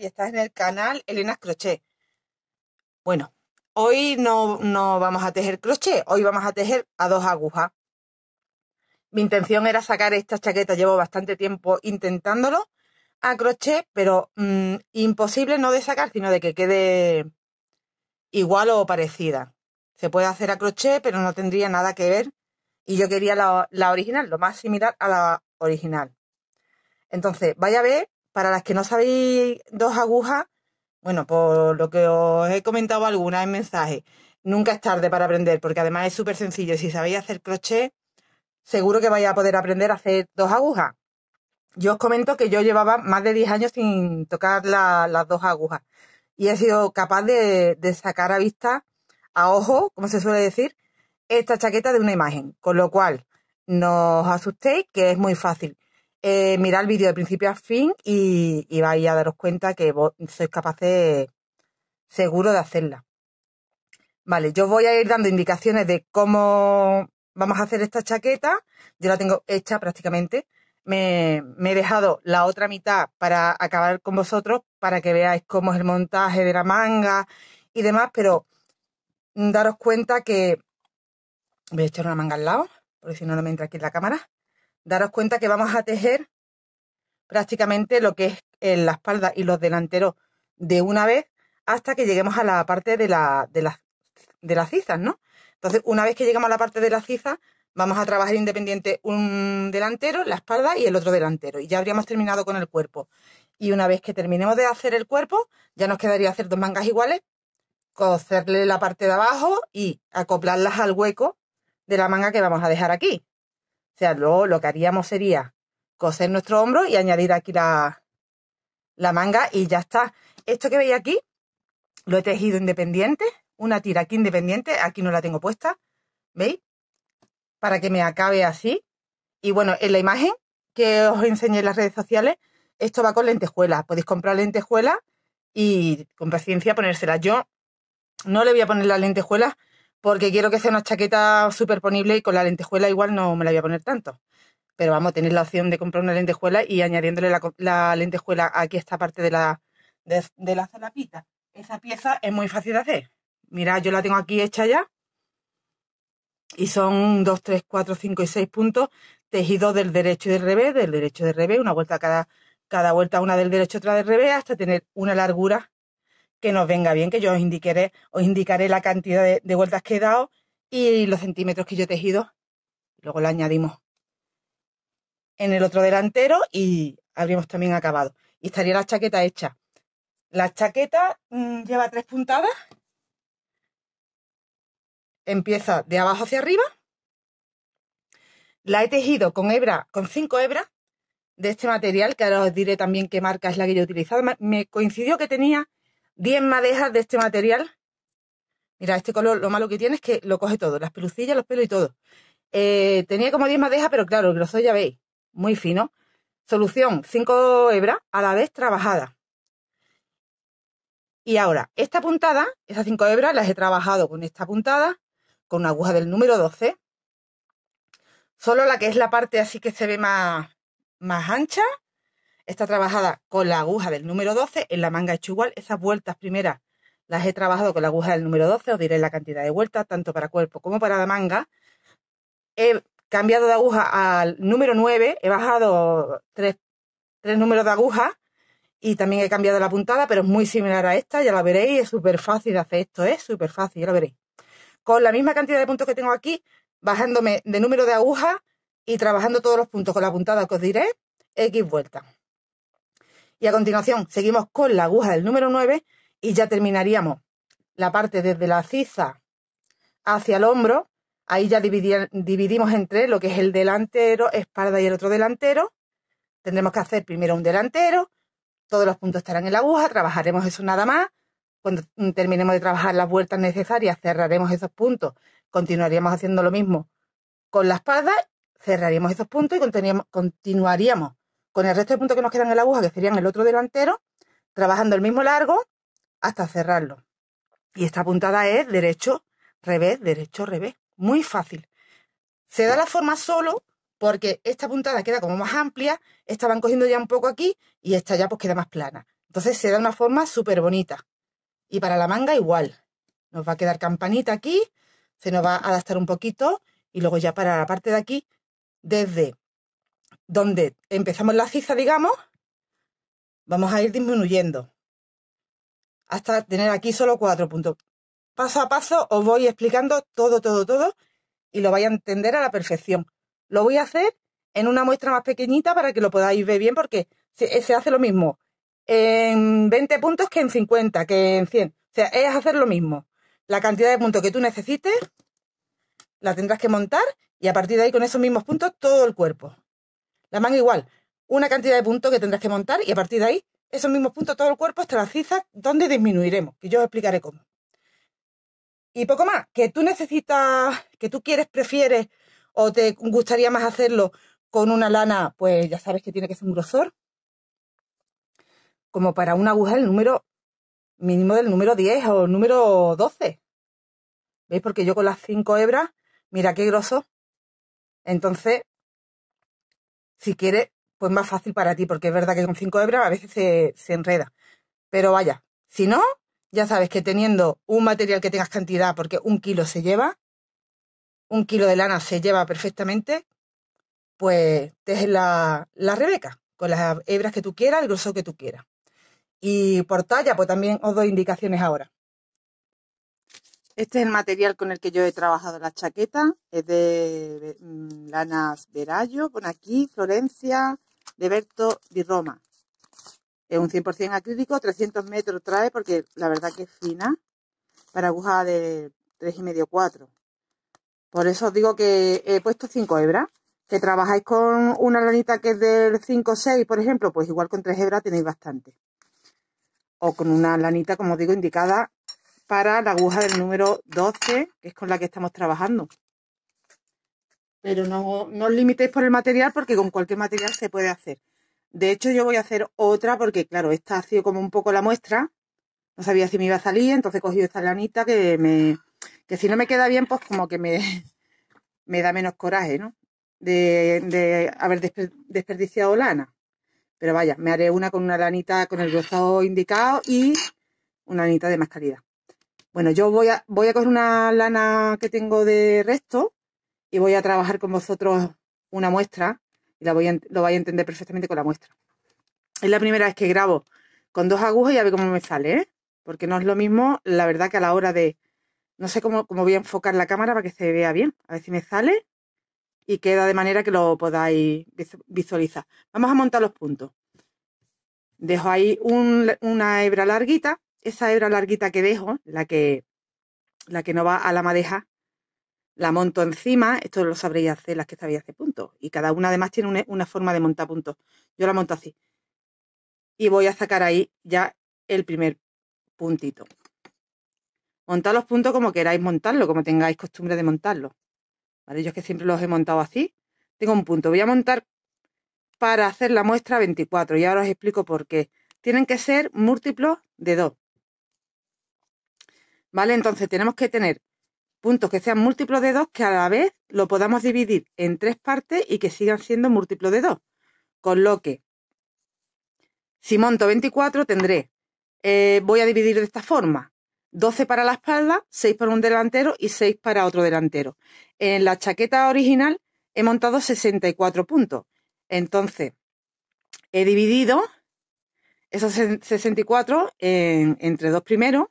y estás en el canal Elena Crochet. Bueno, hoy no, vamos a tejer crochet, hoy vamos a tejer a dos agujas. Mi intención era sacar esta chaqueta, llevo bastante tiempo intentándolo a crochet, pero mm, imposible no de sacar, sino de que quede igual o parecida. Se puede hacer a crochet, pero no tendría nada que ver. Y yo quería la, la original, lo más similar a la original. Entonces, vaya a ver para las que no sabéis dos agujas, bueno, por lo que os he comentado alguna en mensaje, nunca es tarde para aprender, porque además es súper sencillo. Si sabéis hacer crochet, seguro que vais a poder aprender a hacer dos agujas. Yo os comento que yo llevaba más de 10 años sin tocar las dos agujas y he sido capaz de, de sacar a vista, a ojo, como se suele decir, esta chaqueta de una imagen. Con lo cual, no os asustéis, que es muy fácil eh, mirad el vídeo de principio a fin y, vais a daros cuenta que sois capaces seguro de hacerla. Vale, yo voy a ir dando indicaciones de cómo vamos a hacer esta chaqueta. Yo la tengo hecha prácticamente. Me, me, he dejado la otra mitad para acabar con vosotros, para que veáis cómo es el montaje de la manga y demás, pero mm, daros cuenta que... Voy a echar una manga al lado, porque si no, no me entra aquí en la cámara daros cuenta que vamos a tejer prácticamente lo que es eh, la espalda y los delanteros de una vez hasta que lleguemos a la parte de, la, de, las, de las cizas, ¿no? Entonces, una vez que llegamos a la parte de las cizas, vamos a trabajar independiente un delantero, la espalda y el otro delantero. Y ya habríamos terminado con el cuerpo. Y una vez que terminemos de hacer el cuerpo, ya nos quedaría hacer dos mangas iguales, cocerle la parte de abajo y acoplarlas al hueco de la manga que vamos a dejar aquí. O sea, luego lo que haríamos sería coser nuestro hombro y añadir aquí la, manga y ya está. Esto que veis aquí lo he tejido independiente, una tira aquí independiente, aquí no la tengo puesta, ¿veis? Para que me acabe así. Y bueno, en la imagen que os enseñé en las redes sociales, esto va con lentejuelas. Podéis comprar lentejuelas y con paciencia ponérsela Yo no le voy a poner las lentejuelas porque quiero que sea una chaqueta superponible y con la lentejuela igual no me la voy a poner tanto. Pero vamos, tenéis la opción de comprar una lentejuela y añadiéndole la, lentejuela aquí a esta parte de la, de, la Esa pieza es muy fácil de hacer. Mirad, yo la tengo aquí hecha ya. Y son 2, 3, 4, 5 y 6 puntos tejidos del derecho y del revés, del derecho y del revés, una vuelta cada, cada vuelta, una del derecho, otra del revés, hasta tener una largura que nos venga bien, que yo os indicaré, os indicaré la cantidad de, vueltas que he dado y los centímetros que yo he tejido. Luego lo añadimos en el otro delantero y habríamos también acabado. Y estaría la chaqueta hecha. La chaqueta mm, lleva tres puntadas. Empieza de abajo hacia arriba. La he tejido con hebra, con cinco hebras de este material, que ahora os diré también qué marca es la que yo he utilizado. Me coincidió que tenía 10 madejas de este material. Mira, este color lo malo que tiene es que lo coge todo, las pelucillas, los pelos y todo. Eh, tenía como 10 madejas, pero claro, el grosor ya veis, muy fino. Solución, 5 hebras a la vez trabajada. Y ahora, esta puntada, esas 5 hebras las he trabajado con esta puntada, con una aguja del número 12. Solo la que es la parte así que se ve más, más ancha, Está trabajada con la aguja del número 12, en la manga he hecho igual, esas vueltas primeras las he trabajado con la aguja del número 12, os diré la cantidad de vueltas, tanto para cuerpo como para la manga. He cambiado de aguja al número 9, he bajado tres, números de aguja y también he cambiado la puntada, pero es muy similar a esta, ya la veréis, es súper fácil de hacer esto, es ¿eh? súper fácil, ya lo veréis. Con la misma cantidad de puntos que tengo aquí, bajándome de número de aguja y trabajando todos los puntos con la puntada que os diré, X vueltas. Y a continuación seguimos con la aguja del número 9 y ya terminaríamos la parte desde la ciza hacia el hombro. Ahí ya dividimos entre lo que es el delantero, espalda y el otro delantero. Tendremos que hacer primero un delantero. Todos los puntos estarán en la aguja. Trabajaremos eso nada más. Cuando mm, terminemos de trabajar las vueltas necesarias, cerraremos esos puntos. Continuaríamos haciendo lo mismo con la espalda. Cerraríamos esos puntos y continuaríamos con el resto de puntos que nos quedan en la aguja, que serían el otro delantero, trabajando el mismo largo hasta cerrarlo. Y esta puntada es derecho, revés, derecho, revés. Muy fácil. Se da la forma solo porque esta puntada queda como más amplia, esta van cogiendo ya un poco aquí y esta ya pues queda más plana. Entonces se da una forma súper bonita. Y para la manga igual. Nos va a quedar campanita aquí, se nos va a adaptar un poquito y luego ya para la parte de aquí, desde donde empezamos la ciza, digamos, vamos a ir disminuyendo hasta tener aquí solo cuatro puntos. Paso a paso os voy explicando todo, todo, todo y lo vais a entender a la perfección. Lo voy a hacer en una muestra más pequeñita para que lo podáis ver bien porque se, eh, hace lo mismo en 20 puntos que en 50, que en 100. O sea, es hacer lo mismo. La cantidad de puntos que tú necesites la tendrás que montar y a partir de ahí con esos mismos puntos todo el cuerpo. La manga igual. Una cantidad de puntos que tendrás que montar y a partir de ahí, esos mismos puntos, todo el cuerpo hasta la cizas, donde disminuiremos, que yo os explicaré cómo. Y poco más, que tú necesitas, que tú quieres, prefieres o te gustaría más hacerlo con una lana, pues ya sabes que tiene que ser un grosor. Como para una aguja el número mínimo del número 10 o número 12. ¿Veis? Porque yo con las 5 hebras, mira qué grosor. Entonces, si quieres, pues más fácil para ti, porque es verdad que con cinco hebras a veces se, enreda. Pero vaya, si no, ya sabes que teniendo un material que tengas cantidad, porque un kilo se lleva, un kilo de lana se lleva perfectamente, pues te es la, la Rebeca, con las hebras que tú quieras, el grosor que tú quieras. Y por talla, pues también os doy indicaciones ahora. Este es el material con el que yo he trabajado la chaqueta. Es de mm, lanas Verallo, con aquí, Florencia, de Berto di Roma. Es un 100% acrílico, 300 metros trae porque la verdad que es fina. Para aguja de 3,5 4. Por eso os digo que he puesto 5 hebras. Que trabajáis con una lanita que es del 5 6, por ejemplo, pues igual con 3 hebras tenéis bastante. O con una lanita, como digo, indicada para la aguja del número 12, que es con la que estamos trabajando. Pero no, no os limitéis por el material porque con cualquier material se puede hacer. De hecho, yo voy a hacer otra porque, claro, esta ha sido como un poco la muestra. No sabía si me iba a salir, entonces he cogido esta lanita que me que si no me queda bien, pues como que me, da menos coraje, ¿no? De, haber desperdiciado lana. Pero vaya, me haré una con una lanita con el grosor indicado y una lanita de más calidad. Bueno, yo voy a, voy a coger una lana que tengo de resto y voy a trabajar con vosotros una muestra y la voy lo vais a entender perfectamente con la muestra. Es la primera vez que grabo con dos agujas y a ver cómo me sale, ¿eh? porque no es lo mismo, la verdad que a la hora de... No sé cómo, voy a enfocar la cámara para que se vea bien, a ver si me sale y queda de manera que lo podáis visualizar. Vamos a montar los puntos. Dejo ahí una hebra larguita esa hebra larguita que dejo, la que, la que no va a la madeja, la monto encima, esto lo sabréis hacer las que sabéis hacer puntos, y cada una además tiene e, una, forma de montar puntos. Yo la monto así. Y voy a sacar ahí ya el primer puntito. Montad los puntos como queráis montarlo, como tengáis costumbre de montarlo. ¿Vale? Yo es que siempre los he montado así. Tengo un punto. Voy a montar para hacer la muestra 24 y ahora os explico por qué. Tienen que ser múltiplos de 2. ¿Vale? Entonces tenemos que tener puntos que sean múltiplos de 2 que a la vez lo podamos dividir en tres partes y que sigan siendo múltiplo de 2. Con lo que, si monto 24, tendré, eh, voy a dividir de esta forma, 12 para la espalda, 6 para un delantero y 6 para otro delantero. En la chaqueta original he montado 64 puntos. Entonces, he dividido esos 64 entre dos primeros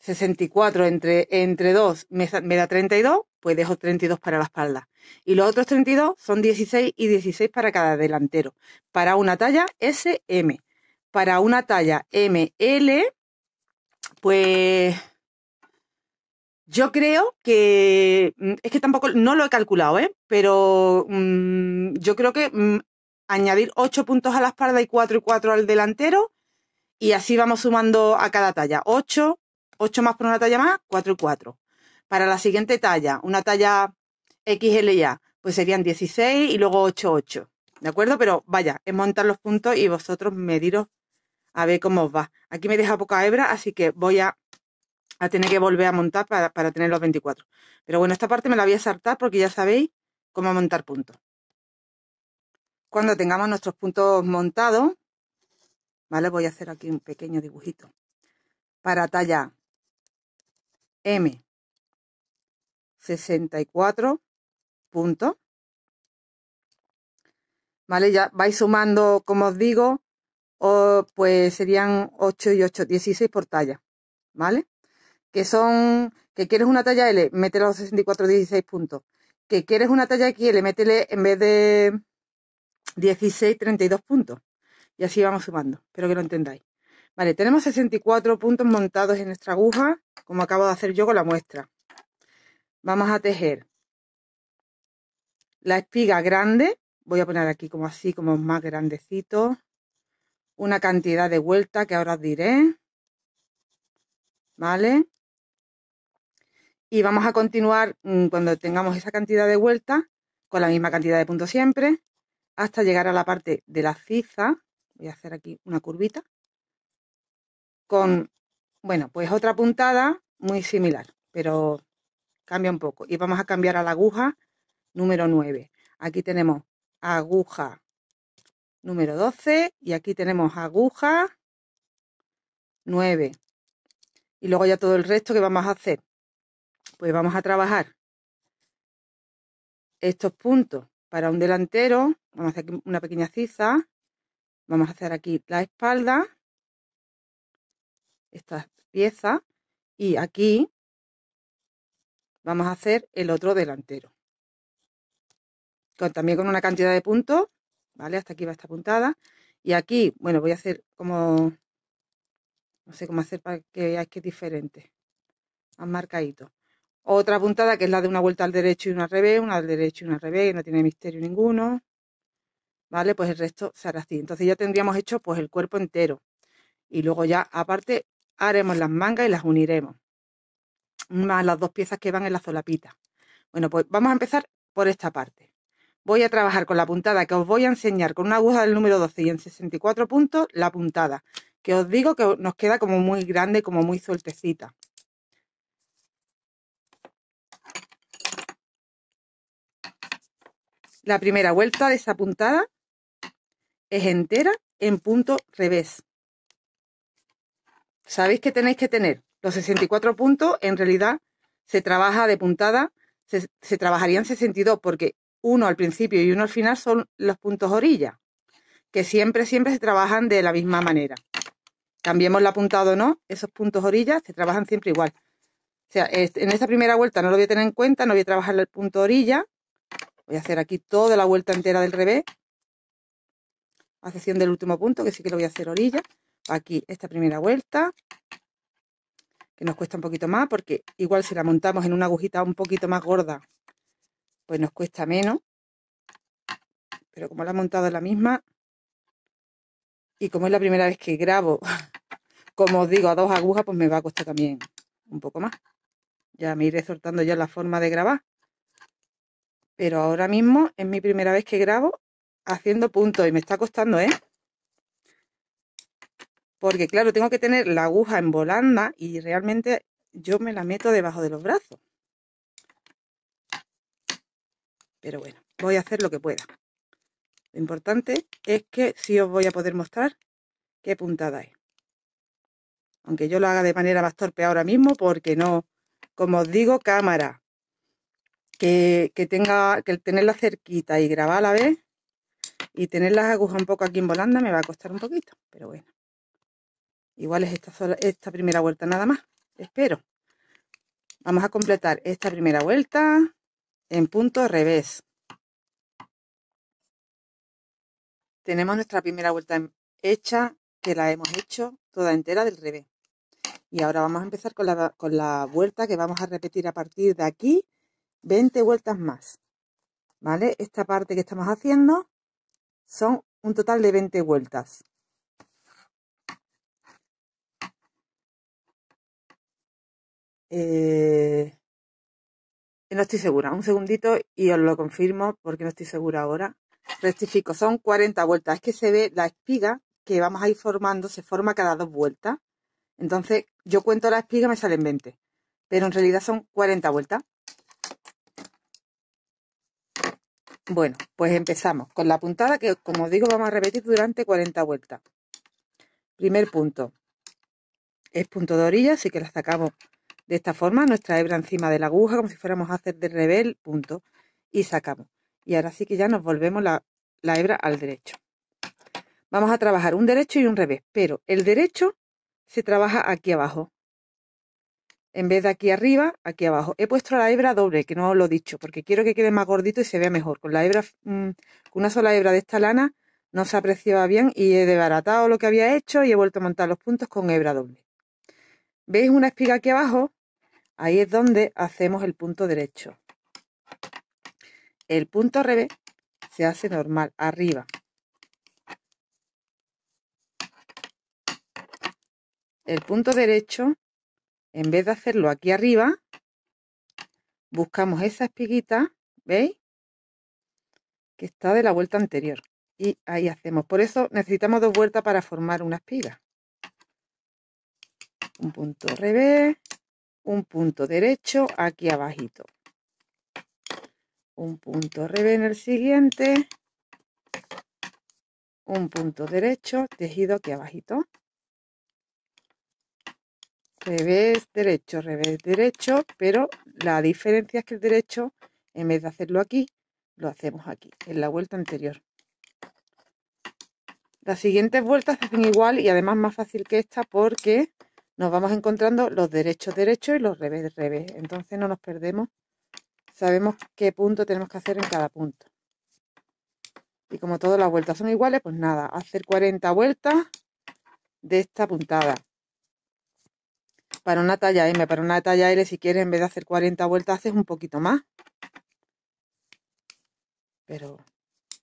64 entre, entre 2 me, da 32, pues dejo 32 para la espalda. Y los otros 32 son 16 y 16 para cada delantero. Para una talla SM. Para una talla ML, pues yo creo que, mm, es que tampoco, no lo he calculado, ¿eh? pero mm, yo creo que mm, añadir 8 puntos a la espalda y 4 y 4 al delantero, y así vamos sumando a cada talla. 8, 8 más por una talla más, 4 y 4. Para la siguiente talla, una talla XL ya, pues serían 16 y luego 8, 8. ¿De acuerdo? Pero vaya, es montar los puntos y vosotros mediros a ver cómo os va. Aquí me deja poca hebra, así que voy a, tener que volver a montar para, para tener los 24. Pero bueno, esta parte me la voy a saltar porque ya sabéis cómo montar puntos. Cuando tengamos nuestros puntos montados, ¿vale? Voy a hacer aquí un pequeño dibujito. Para talla M. 64 puntos. ¿Vale? Ya vais sumando, como os digo, o, pues serían 8 y 8, 16 por talla. ¿Vale? Que son, que quieres una talla L, métele los 64, 16 puntos. Que quieres una talla XL, métele en vez de 16, 32 puntos. Y así vamos sumando. Espero que lo entendáis. Vale, tenemos 64 puntos montados en nuestra aguja, como acabo de hacer yo con la muestra. Vamos a tejer la espiga grande, voy a poner aquí como así, como más grandecito, una cantidad de vuelta que ahora os diré, ¿vale? Y vamos a continuar mm, cuando tengamos esa cantidad de vuelta, con la misma cantidad de puntos siempre, hasta llegar a la parte de la ciza, voy a hacer aquí una curvita, con, bueno, pues otra puntada muy similar, pero cambia un poco. Y vamos a cambiar a la aguja número 9. Aquí tenemos aguja número 12 y aquí tenemos aguja 9. Y luego ya todo el resto que vamos a hacer. Pues vamos a trabajar estos puntos para un delantero. Vamos a hacer una pequeña ciza. Vamos a hacer aquí la espalda esta pieza y aquí vamos a hacer el otro delantero. Con, también con una cantidad de puntos, ¿vale? Hasta aquí va esta puntada. Y aquí, bueno, voy a hacer como... No sé cómo hacer para que veáis que es diferente. han marcadito. Otra puntada que es la de una vuelta al derecho y una revés, una al derecho y una al revés, no tiene misterio ninguno. ¿Vale? Pues el resto será así. Entonces ya tendríamos hecho pues el cuerpo entero. Y luego ya, aparte, haremos las mangas y las uniremos, más las dos piezas que van en la solapita. Bueno, pues vamos a empezar por esta parte. Voy a trabajar con la puntada que os voy a enseñar con una aguja del número 12 y en 64 puntos la puntada, que os digo que nos queda como muy grande, como muy sueltecita. La primera vuelta de esa puntada es entera en punto revés sabéis que tenéis que tener los 64 puntos, en realidad se trabaja de puntada, se, se trabajarían 62 porque uno al principio y uno al final son los puntos orilla, que siempre, siempre se trabajan de la misma manera. Cambiemos la puntada o no, esos puntos orilla se trabajan siempre igual. O sea, en esta primera vuelta no lo voy a tener en cuenta, no voy a trabajar el punto orilla. Voy a hacer aquí toda la vuelta entera del revés, a excepción del último punto, que sí que lo voy a hacer orilla aquí esta primera vuelta, que nos cuesta un poquito más, porque igual si la montamos en una agujita un poquito más gorda, pues nos cuesta menos. Pero como la he montado en la misma, y como es la primera vez que grabo, como os digo, a dos agujas, pues me va a costar también un poco más. Ya me iré soltando ya la forma de grabar. Pero ahora mismo es mi primera vez que grabo haciendo punto y me está costando, ¿eh? Porque claro, tengo que tener la aguja en volanda y realmente yo me la meto debajo de los brazos. Pero bueno, voy a hacer lo que pueda. Lo importante es que sí os voy a poder mostrar qué puntada es. Aunque yo lo haga de manera más torpe ahora mismo porque no, como os digo, cámara. Que, tenga, que tenerla cerquita y grabar a la vez y tener las agujas un poco aquí en volanda me va a costar un poquito, pero bueno. Igual es esta, primera vuelta nada más, espero. Vamos a completar esta primera vuelta en punto revés. Tenemos nuestra primera vuelta hecha, que la hemos hecho toda entera del revés. Y ahora vamos a empezar con la, vuelta que vamos a repetir a partir de aquí 20 vueltas más. ¿Vale? Esta parte que estamos haciendo son un total de 20 vueltas. Eh, no estoy segura, un segundito y os lo confirmo porque no estoy segura ahora. Rectifico, son 40 vueltas. Es que se ve la espiga que vamos a ir formando, se forma cada dos vueltas. Entonces, yo cuento la espiga y me salen 20. Pero en realidad son 40 vueltas. Bueno, pues empezamos con la puntada que, como digo, vamos a repetir durante 40 vueltas. Primer punto. Es punto de orilla, así que la sacamos de esta forma, nuestra hebra encima de la aguja, como si fuéramos a hacer de revés punto, y sacamos. Y ahora sí que ya nos volvemos la, hebra al derecho. Vamos a trabajar un derecho y un revés, pero el derecho se trabaja aquí abajo. En vez de aquí arriba, aquí abajo. He puesto la hebra doble, que no os lo he dicho, porque quiero que quede más gordito y se vea mejor. Con la hebra, mm, con una sola hebra de esta lana no se apreciaba bien y he desbaratado lo que había hecho y he vuelto a montar los puntos con hebra doble. ¿Veis una espiga aquí abajo? Ahí es donde hacemos el punto derecho. El punto revés se hace normal, arriba. El punto derecho, en vez de hacerlo aquí arriba, buscamos esa espiguita, ¿veis? Que está de la vuelta anterior. Y ahí hacemos. Por eso necesitamos dos vueltas para formar una espiga. Un punto revés un punto derecho aquí abajito. Un punto revés en el siguiente. Un punto derecho, tejido aquí abajito. Revés, derecho, revés, derecho, pero la diferencia es que el derecho, en vez de hacerlo aquí, lo hacemos aquí, en la vuelta anterior. Las siguientes vueltas hacen igual y además más fácil que esta porque nos vamos encontrando los derechos derechos y los revés revés. Entonces no nos perdemos, sabemos qué punto tenemos que hacer en cada punto. Y como todas las vueltas son iguales, pues nada, hacer 40 vueltas de esta puntada. Para una talla M, para una talla L, si quieres, en vez de hacer 40 vueltas, haces un poquito más. Pero,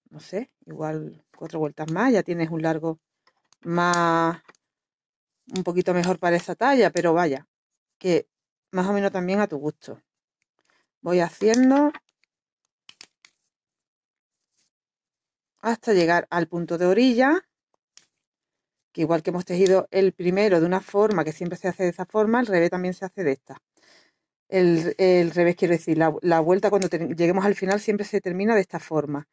no sé, igual cuatro vueltas más, ya tienes un largo más un poquito mejor para esa talla, pero vaya, que más o menos también a tu gusto. Voy haciendo hasta llegar al punto de orilla, que igual que hemos tejido el primero de una forma, que siempre se hace de esa forma, el revés también se hace de esta. El, revés, quiero decir, la, vuelta cuando lleguemos al final siempre se termina de esta forma.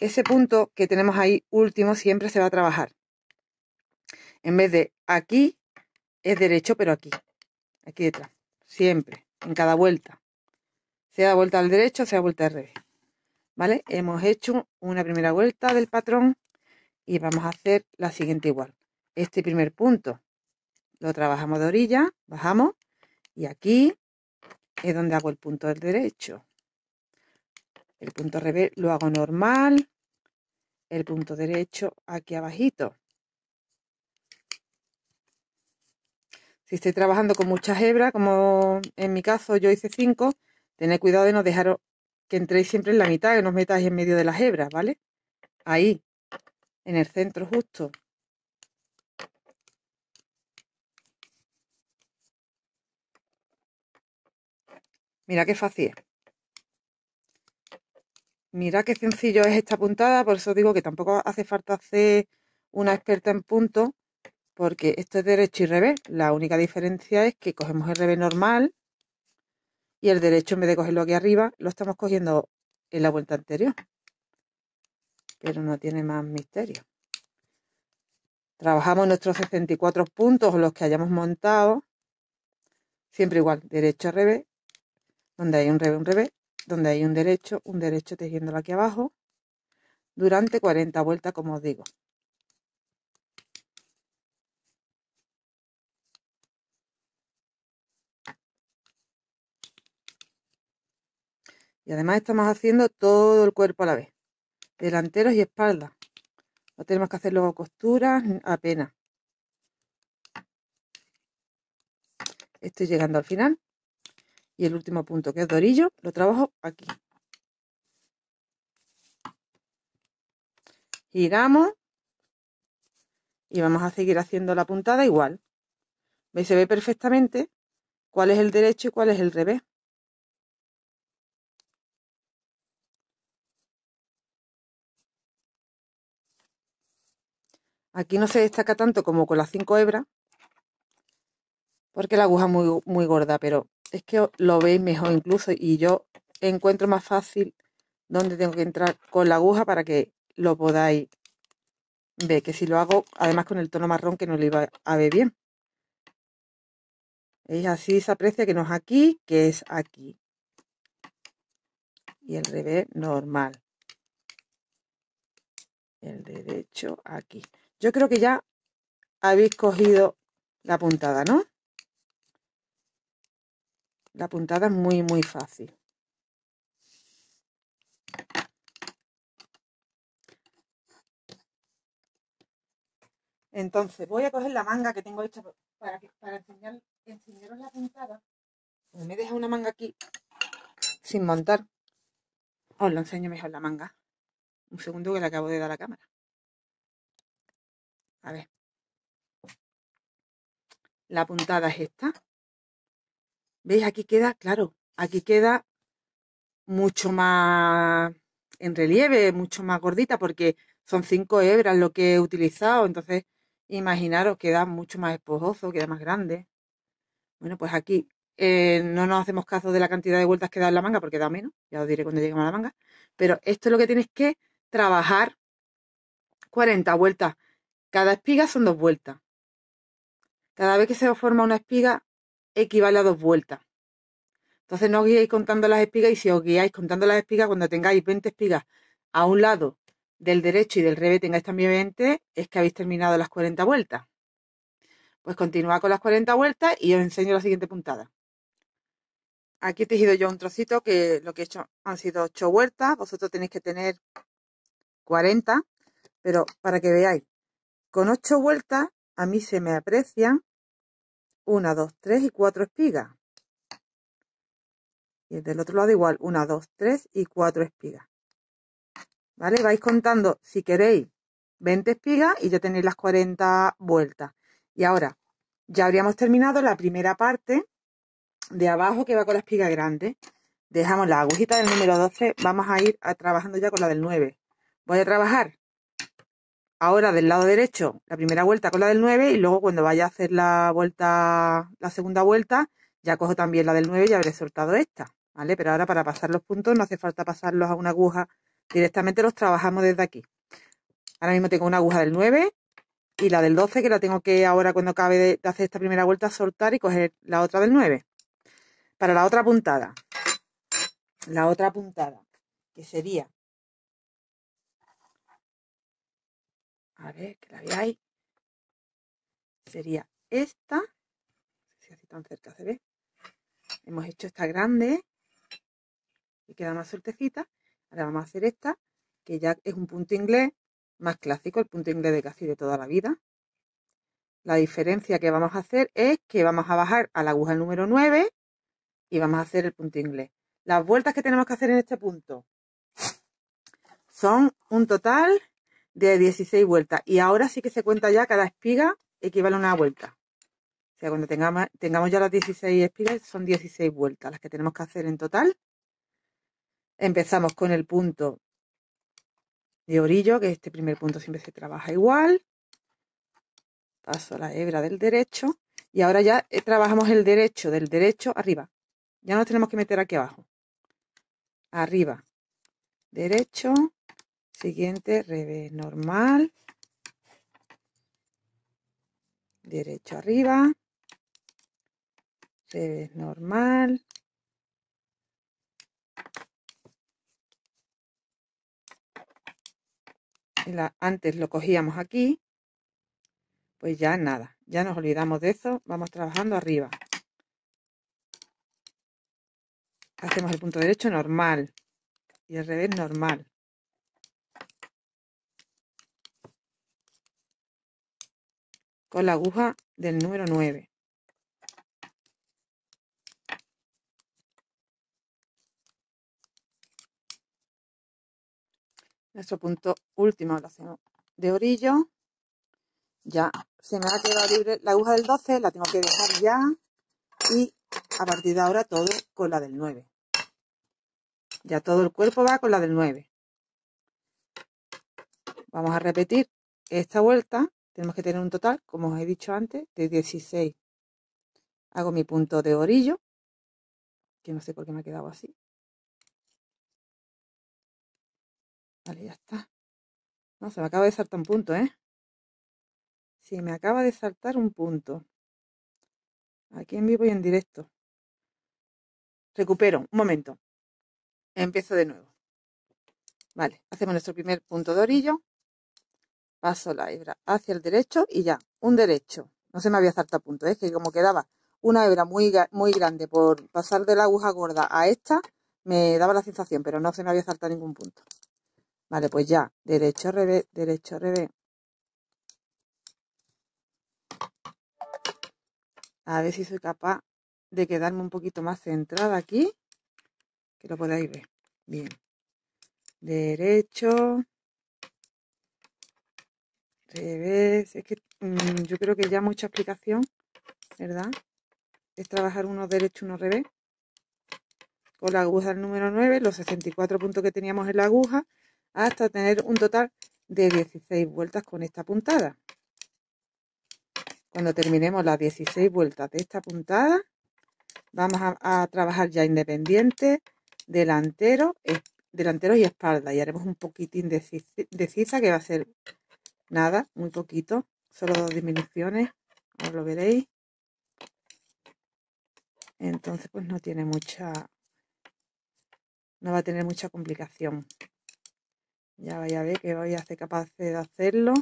Ese punto que tenemos ahí último siempre se va a trabajar. En vez de aquí, es derecho, pero aquí. Aquí detrás. Siempre. En cada vuelta. Sea vuelta al derecho, sea vuelta al revés. ¿Vale? Hemos hecho una primera vuelta del patrón y vamos a hacer la siguiente igual. Este primer punto lo trabajamos de orilla, bajamos y aquí es donde hago el punto del derecho. El punto revés lo hago normal, el punto derecho aquí abajito. Si estoy trabajando con muchas hebras, como en mi caso yo hice 5, tened cuidado de no dejaros que entréis siempre en la mitad, que no os metáis en medio de las hebras, ¿vale? Ahí, en el centro justo. Mira qué fácil Mira qué sencillo es esta puntada, por eso digo que tampoco hace falta hacer una experta en punto, porque esto es derecho y revés. La única diferencia es que cogemos el revés normal y el derecho en vez de cogerlo aquí arriba, lo estamos cogiendo en la vuelta anterior. Pero no tiene más misterio. Trabajamos nuestros 64 puntos, los que hayamos montado, siempre igual, derecho a revés, donde hay un revés, un revés, donde hay un derecho, un derecho tejiéndolo aquí abajo, durante 40 vueltas, como os digo. Y además estamos haciendo todo el cuerpo a la vez. Delanteros y espalda. No tenemos que hacer luego costuras apenas. Estoy llegando al final. Y el último punto, que es dorillo, lo trabajo aquí. Giramos. Y vamos a seguir haciendo la puntada igual. ¿Veis? Se ve perfectamente cuál es el derecho y cuál es el revés. Aquí no se destaca tanto como con las cinco hebras, porque la aguja es muy, muy gorda, pero es que lo veis mejor incluso y yo encuentro más fácil dónde tengo que entrar con la aguja para que lo podáis ver, que si lo hago además con el tono marrón que no le iba a ver bien. Es Así se aprecia que no es aquí, que es aquí. Y el revés normal. El derecho aquí. Yo creo que ya habéis cogido la puntada, ¿no? La puntada es muy, muy fácil. Entonces, voy a coger la manga que tengo hecha para, para enseñar, enseñaros la puntada. Pues me deja una manga aquí sin montar. Os lo enseño mejor la manga. Un segundo que le acabo de dar a la cámara. A ver. La puntada es esta. ¿Veis? Aquí queda, claro, aquí queda mucho más en relieve, mucho más gordita, porque son cinco hebras lo que he utilizado. Entonces, imaginaros, queda mucho más espojoso, queda más grande. Bueno, pues aquí eh, no nos hacemos caso de la cantidad de vueltas que da en la manga, porque da menos, ya os diré cuando lleguemos a la manga. Pero esto es lo que tienes que trabajar 40 vueltas cada espiga son dos vueltas. Cada vez que se forma una espiga equivale a dos vueltas. Entonces no os guiéis contando las espigas y si os guiáis contando las espigas, cuando tengáis 20 espigas a un lado del derecho y del revés tengáis también 20, es que habéis terminado las 40 vueltas. Pues continúa con las 40 vueltas y os enseño la siguiente puntada. Aquí he tejido yo un trocito que lo que he hecho han sido 8 vueltas. Vosotros tenéis que tener 40, pero para que veáis, con ocho vueltas a mí se me aprecian 1, 2, 3 y 4 espigas. Y del otro lado igual, 1, 2, 3 y 4 espigas. ¿Vale? Vais contando, si queréis, 20 espigas y ya tenéis las 40 vueltas. Y ahora, ya habríamos terminado la primera parte de abajo que va con la espiga grande. Dejamos la agujita del número 12, vamos a ir trabajando ya con la del 9. Voy a trabajar ahora del lado derecho la primera vuelta con la del 9 y luego cuando vaya a hacer la vuelta, la segunda vuelta, ya cojo también la del 9 y habré soltado esta, ¿vale? Pero ahora para pasar los puntos no hace falta pasarlos a una aguja, directamente los trabajamos desde aquí. Ahora mismo tengo una aguja del 9 y la del 12 que la tengo que ahora cuando acabe de, de hacer esta primera vuelta soltar y coger la otra del 9. Para la otra puntada, la otra puntada, que sería a ver que la veáis, sería esta, si así tan cerca se ve, hemos hecho esta grande y queda más sueltecita, ahora vamos a hacer esta, que ya es un punto inglés más clásico, el punto inglés de casi de toda la vida. La diferencia que vamos a hacer es que vamos a bajar a la aguja número 9 y vamos a hacer el punto inglés. Las vueltas que tenemos que hacer en este punto son un total de 16 vueltas. Y ahora sí que se cuenta ya, cada espiga equivale a una vuelta. O sea, cuando tengamos, ya las 16 espigas, son 16 vueltas las que tenemos que hacer en total. Empezamos con el punto de orillo, que este primer punto siempre se trabaja igual. Paso la hebra del derecho. Y ahora ya eh, trabajamos el derecho, del derecho arriba. Ya nos tenemos que meter aquí abajo. Arriba. Derecho siguiente revés normal derecho arriba revés normal La, antes lo cogíamos aquí pues ya nada ya nos olvidamos de eso vamos trabajando arriba hacemos el punto derecho normal y el revés normal con la aguja del número 9. Nuestro punto último lo hacemos de orillo. Ya se me ha quedado libre la aguja del 12, la tengo que dejar ya. Y a partir de ahora todo con la del 9. Ya todo el cuerpo va con la del 9. Vamos a repetir esta vuelta tenemos que tener un total, como os he dicho antes, de 16. Hago mi punto de orillo, que no sé por qué me ha quedado así. Vale, ya está. No, se me acaba de saltar un punto, ¿eh? Sí, me acaba de saltar un punto. Aquí en vivo y en directo. Recupero, un momento. Empiezo de nuevo. Vale, hacemos nuestro primer punto de orillo. Paso la hebra hacia el derecho y ya, un derecho. No se me había saltado a punto, ¿eh? es que como quedaba una hebra muy, muy grande por pasar de la aguja gorda a esta, me daba la sensación, pero no se me había saltado ningún punto. Vale, pues ya, derecho, revés, derecho, revés. A ver si soy capaz de quedarme un poquito más centrada aquí, que lo podáis ver. Bien. Derecho, revés, es que mm, yo creo que ya mucha explicación, ¿verdad? Es trabajar uno derecho, uno revés. Con la aguja del número 9, los 64 puntos que teníamos en la aguja, hasta tener un total de 16 vueltas con esta puntada. Cuando terminemos las 16 vueltas de esta puntada, vamos a, trabajar ya independiente, delantero, delantero y espalda. Y haremos un poquitín de, de, que va a ser nada, muy poquito, solo dos disminuciones, ahora lo veréis. Entonces, pues no tiene mucha, no va a tener mucha complicación. Ya vaya a ver que voy a ser capaz de hacerlo,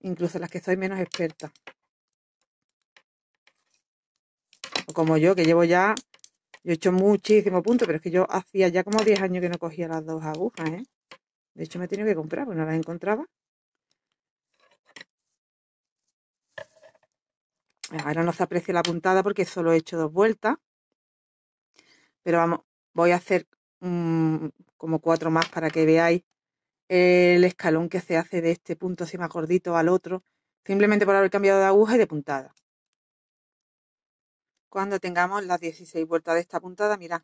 incluso las que soy menos experta. O como yo, que llevo ya, yo he hecho muchísimo punto, pero es que yo hacía ya como 10 años que no cogía las dos agujas, ¿eh? De hecho, me he tenido que comprar, porque no las encontraba. Ahora no se aprecia la puntada porque solo he hecho dos vueltas. Pero vamos, voy a hacer mm, como cuatro más para que veáis el escalón que se hace de este punto si más gordito al otro, simplemente por haber cambiado de aguja y de puntada. Cuando tengamos las 16 vueltas de esta puntada, mirad,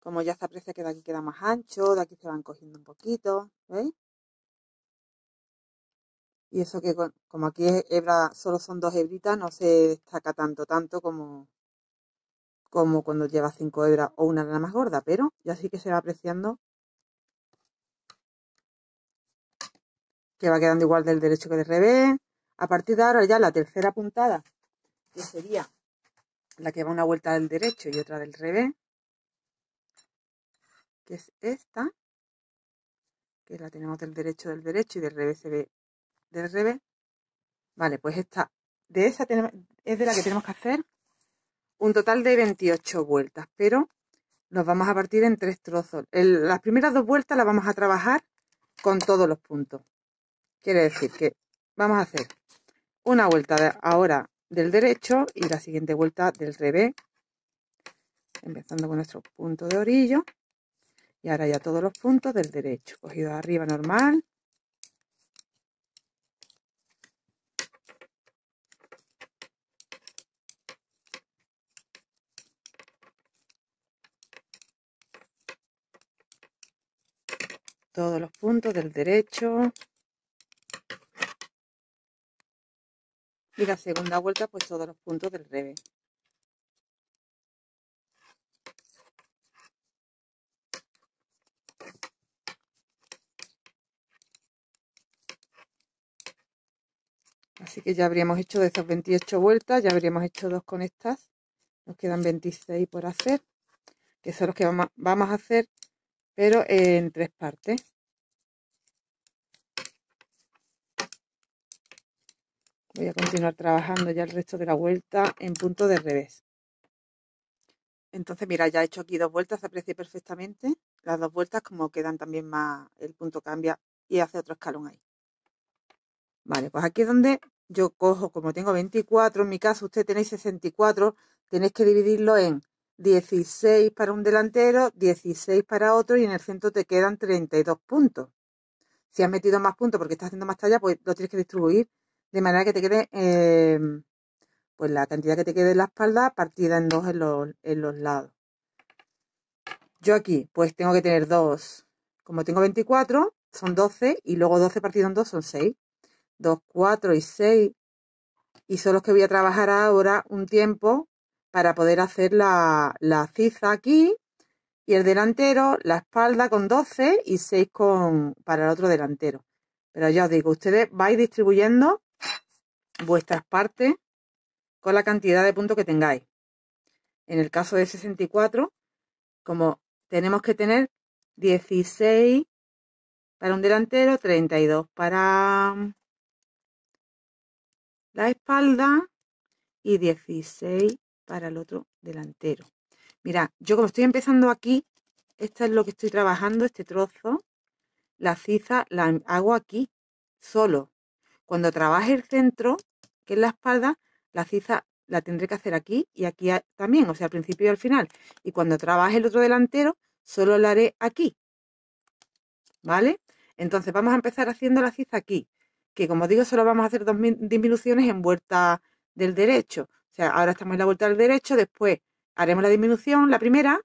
como ya se aprecia que de aquí queda más ancho, de aquí se van cogiendo un poquito, ¿veis? y eso que como aquí hebra, solo son dos hebritas, no se destaca tanto, tanto como, como cuando lleva cinco hebras o una lana más gorda, pero ya sí que se va apreciando que va quedando igual del derecho que del revés. A partir de ahora ya la tercera puntada, que sería la que va una vuelta del derecho y otra del revés, que es esta, que la tenemos del derecho del derecho y del revés se ve del revés. Vale, pues esta, de esa es de la que tenemos que hacer un total de 28 vueltas, pero nos vamos a partir en tres trozos. en las primeras dos vueltas las vamos a trabajar con todos los puntos. Quiere decir que vamos a hacer una vuelta de, ahora del derecho y la siguiente vuelta del revés, empezando con nuestro punto de orillo. Y ahora ya todos los puntos del derecho, cogido arriba normal, todos los puntos del derecho y la segunda vuelta pues todos los puntos del revés Así que ya habríamos hecho de esas 28 vueltas, ya habríamos hecho dos con estas. Nos quedan 26 por hacer, que son los que vamos a hacer pero en tres partes. Voy a continuar trabajando ya el resto de la vuelta en punto de revés. Entonces, mira, ya he hecho aquí dos vueltas, se aprecia perfectamente. Las dos vueltas como quedan también más, el punto cambia y hace otro escalón ahí. Vale, pues aquí es donde yo cojo, como tengo 24, en mi caso usted tenéis 64, tenéis que dividirlo en 16 para un delantero, 16 para otro y en el centro te quedan 32 puntos. Si has metido más puntos porque estás haciendo más talla, pues lo tienes que distribuir de manera que te quede em, pues la cantidad que te quede en la espalda partida en dos en los, lados. Yo aquí pues tengo que tener dos. Como tengo 24, son 12 y luego 12 partido en dos son 6. 2, 4 y 6 y son los que voy a trabajar ahora un tiempo para poder hacer la, la ciza aquí y el delantero, la espalda con 12 y 6 con, para el otro delantero. Pero ya os digo, ustedes vais distribuyendo vuestras partes con la cantidad de puntos que tengáis. En el caso de 64, como tenemos que tener 16 para un delantero, 32 para la espalda y 16 para el otro delantero. Mira, yo como estoy empezando aquí, esta es lo que estoy trabajando, este trozo, la ciza la em, hago aquí, solo. Cuando trabaje el centro, que es la espalda, la ciza la tendré que hacer aquí y aquí también, o sea, al principio y al final. Y cuando trabaje el otro delantero, solo la haré aquí. ¿Vale? Entonces vamos a empezar haciendo la ciza aquí, que como digo, solo vamos a hacer dos disminuciones en vuelta del derecho. O sea, ahora estamos en la vuelta al derecho, después haremos la disminución, la primera,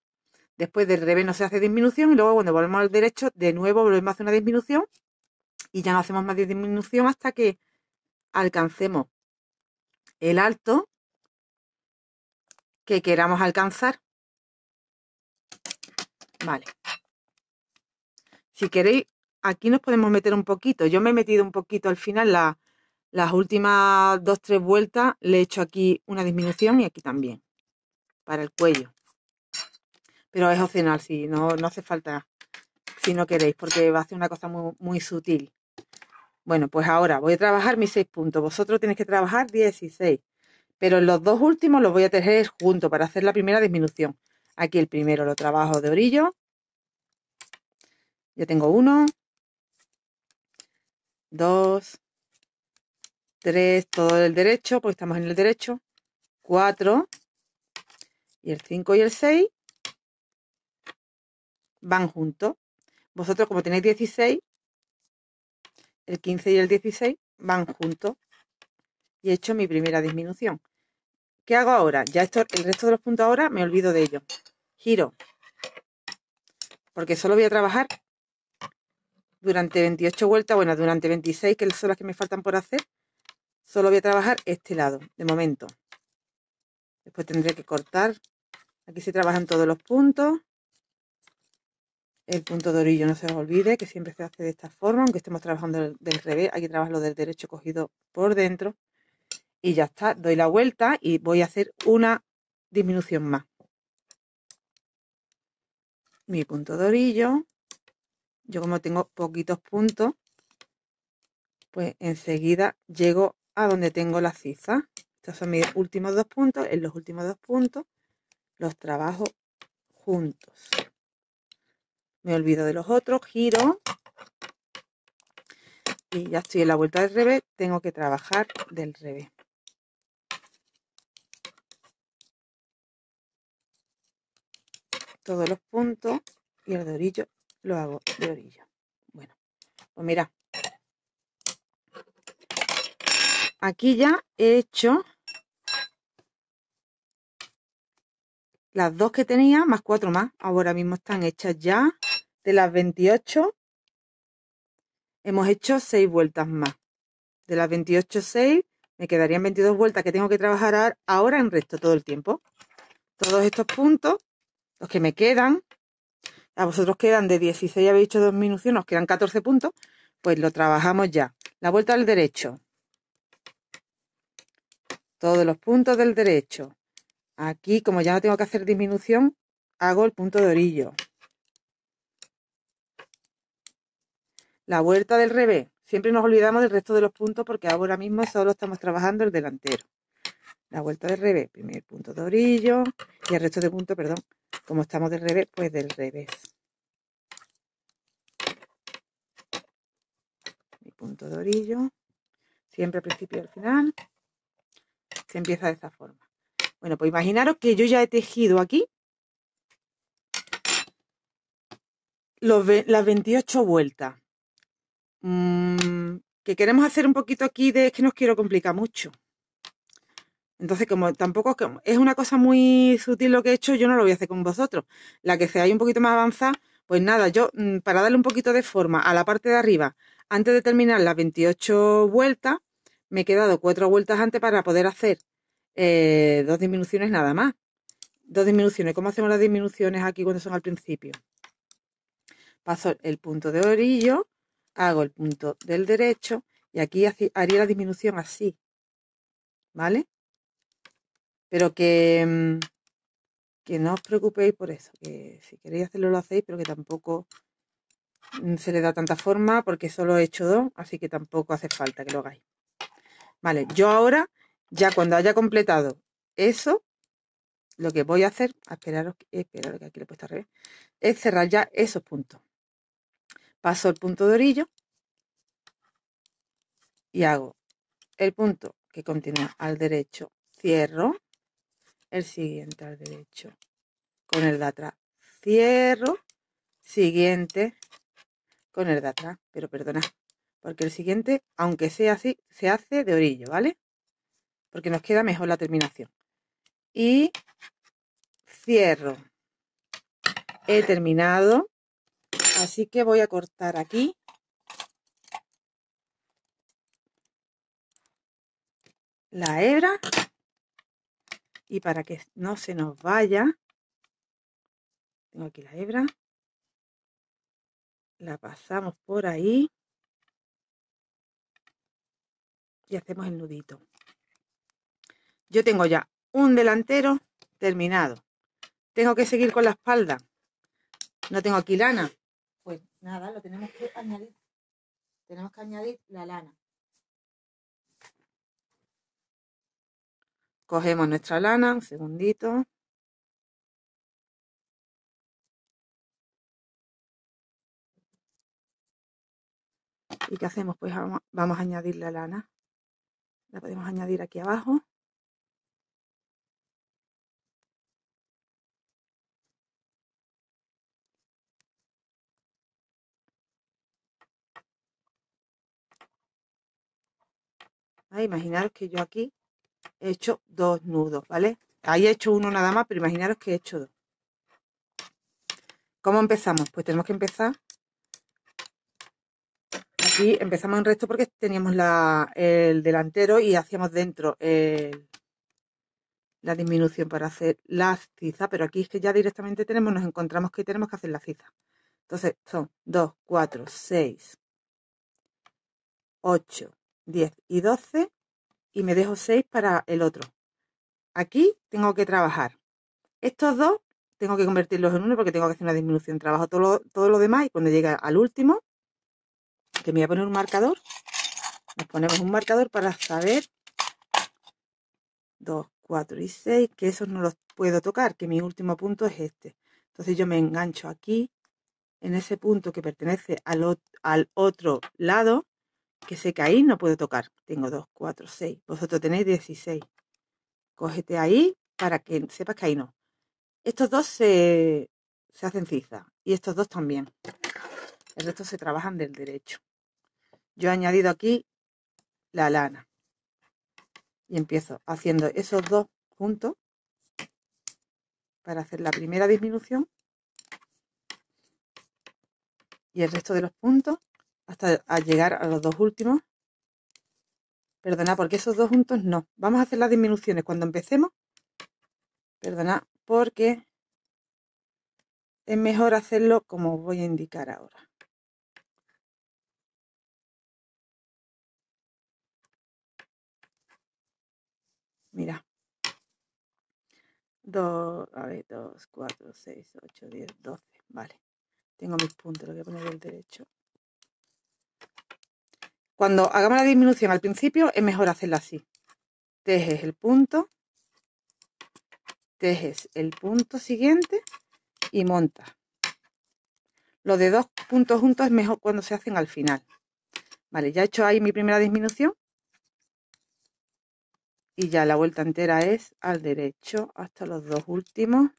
después del revés no se hace disminución y luego cuando volvemos al derecho, de nuevo volvemos a hacer una disminución y ya no hacemos más disminución hasta que alcancemos el alto que queramos alcanzar. Vale. Si queréis, aquí nos podemos meter un poquito. Yo me he metido un poquito al final la, las últimas dos, tres vueltas le he hecho aquí una disminución y aquí también, para el cuello. Pero es opcional, si no, no hace falta, si no queréis, porque va a ser una cosa muy, muy sutil. Bueno, pues ahora voy a trabajar mis seis puntos. Vosotros tenéis que trabajar 16. Pero los dos últimos los voy a tejer juntos para hacer la primera disminución. Aquí el primero lo trabajo de orillo. Ya tengo uno. Dos. 3, todo el derecho, porque estamos en el derecho, 4, y el 5 y el 6 van juntos. Vosotros, como tenéis 16, el 15 y el 16 van juntos. Y he hecho mi primera disminución. ¿Qué hago ahora? Ya esto, el resto de los puntos ahora me olvido de ellos. Giro. Porque solo voy a trabajar durante 28 vueltas, bueno, durante 26, que son las que me faltan por hacer, Solo voy a trabajar este lado, de momento. Después tendré que cortar. Aquí se trabajan todos los puntos. El punto de orillo no se os olvide, que siempre se hace de esta forma, aunque estemos trabajando del, revés. Aquí que lo del derecho cogido por dentro. Y ya está, doy la vuelta y voy a hacer una disminución más. Mi punto de orillo. Yo como tengo poquitos puntos, pues enseguida llego a donde tengo la ciza, Estos son mis últimos dos puntos. En los últimos dos puntos los trabajo juntos. Me olvido de los otros, giro. Y ya estoy en la vuelta del revés. Tengo que trabajar del revés. Todos los puntos y el de orillo lo hago de orilla Bueno, pues mira, aquí ya he hecho las dos que tenía más cuatro más. Ahora mismo están hechas ya de las 28. Hemos hecho seis vueltas más. De las 28, 6 me quedarían 22 vueltas que tengo que trabajar ahora en resto todo el tiempo. Todos estos puntos, los que me quedan, a vosotros quedan de 16, habéis hecho dos minuciones, nos quedan 14 puntos, pues lo trabajamos ya. La vuelta al derecho, todos los puntos del derecho. Aquí, como ya no tengo que hacer disminución, hago el punto de orillo. La vuelta del revés. Siempre nos olvidamos del resto de los puntos porque ahora mismo solo estamos trabajando el delantero. La vuelta del revés. Primer punto de orillo y el resto de puntos, perdón. Como estamos del revés, pues del revés. Mi punto de orillo. Siempre al principio y al final. Se empieza de esta forma. Bueno, pues imaginaros que yo ya he tejido aquí las 28 vueltas. Mm, que queremos hacer un poquito aquí de... que no quiero complicar mucho. Entonces, como tampoco es una cosa muy sutil lo que he hecho, yo no lo voy a hacer con vosotros. La que seáis un poquito más avanzada, pues nada, yo mm, para darle un poquito de forma a la parte de arriba, antes de terminar las 28 vueltas, me he quedado cuatro vueltas antes para poder hacer eh, dos disminuciones nada más. Dos disminuciones. ¿Cómo hacemos las disminuciones aquí cuando son al principio? Paso el punto de orillo, hago el punto del derecho y aquí haría la disminución así. ¿Vale? Pero que, mm, que no os preocupéis por eso. Que si queréis hacerlo lo hacéis, pero que tampoco mm, se le da tanta forma porque solo he hecho dos, así que tampoco hace falta que lo hagáis. Vale, yo ahora, ya cuando haya completado eso, lo que voy a hacer, eh, esperaros, que aquí lo he puesto al revés, es cerrar ya esos puntos. Paso el punto de orillo y hago el punto que continúa al derecho, cierro, el siguiente al derecho, con el de atrás, cierro, siguiente, con el de atrás, pero perdona, porque el siguiente, aunque sea así, se hace de orillo, ¿vale? Porque nos queda mejor la terminación. Y cierro. He terminado, así que voy a cortar aquí. La hebra y para que no se nos vaya, tengo aquí la hebra, la pasamos por ahí y hacemos el nudito. Yo tengo ya un delantero terminado. Tengo que seguir con la espalda. No tengo aquí lana. Pues nada, lo tenemos que añadir. Tenemos que añadir la lana. Cogemos nuestra lana, un segundito. ¿Y qué hacemos? Pues vamos, vamos a añadir la lana podemos añadir aquí abajo. Imaginaros que yo aquí he hecho dos nudos, ¿vale? Ahí he hecho uno nada más, pero imaginaros que he hecho dos. ¿Cómo empezamos? Pues tenemos que empezar y empezamos en resto porque teníamos el delantero y hacíamos dentro la disminución para hacer la ciza. pero aquí es que ya directamente tenemos, nos encontramos que tenemos que hacer la ciza. Entonces son 2, 4, 6, 8, 10 y 12 y me dejo 6 para el otro. Aquí tengo que trabajar. Estos dos tengo que convertirlos en uno porque tengo que hacer una disminución. Trabajo todo lo, todo lo demás y cuando llegue al último que me voy a poner un marcador. Nos ponemos un marcador para saber 2, 4 y 6, que esos no los puedo tocar, que mi último punto es este. Entonces yo me engancho aquí, en ese punto que pertenece al, al otro lado, que sé que ahí no puedo tocar. Tengo 2, 4, 6. Vosotros tenéis 16. Cógete ahí para que sepas que ahí no. Estos dos se, se hacen ciza y estos dos también. El resto se trabajan del derecho. Yo he añadido aquí la lana. Y empiezo haciendo esos dos puntos para hacer la primera disminución y el resto de los puntos hasta llegar a los dos últimos. Perdona, porque esos dos juntos no. Vamos a hacer las disminuciones cuando empecemos. Perdona, porque es mejor hacerlo como voy a indicar ahora. Mira. 2, a ver, 2, 4, 6, 8, 10, 12. Vale. Tengo mis puntos, lo voy a poner del derecho. Cuando hagamos la disminución al principio, es mejor hacerla así. Tejes el punto, tejes el punto siguiente y monta Lo de dos puntos juntos es mejor cuando se hacen al final. Vale, ya he hecho ahí mi primera disminución y ya la vuelta entera es al derecho hasta los dos últimos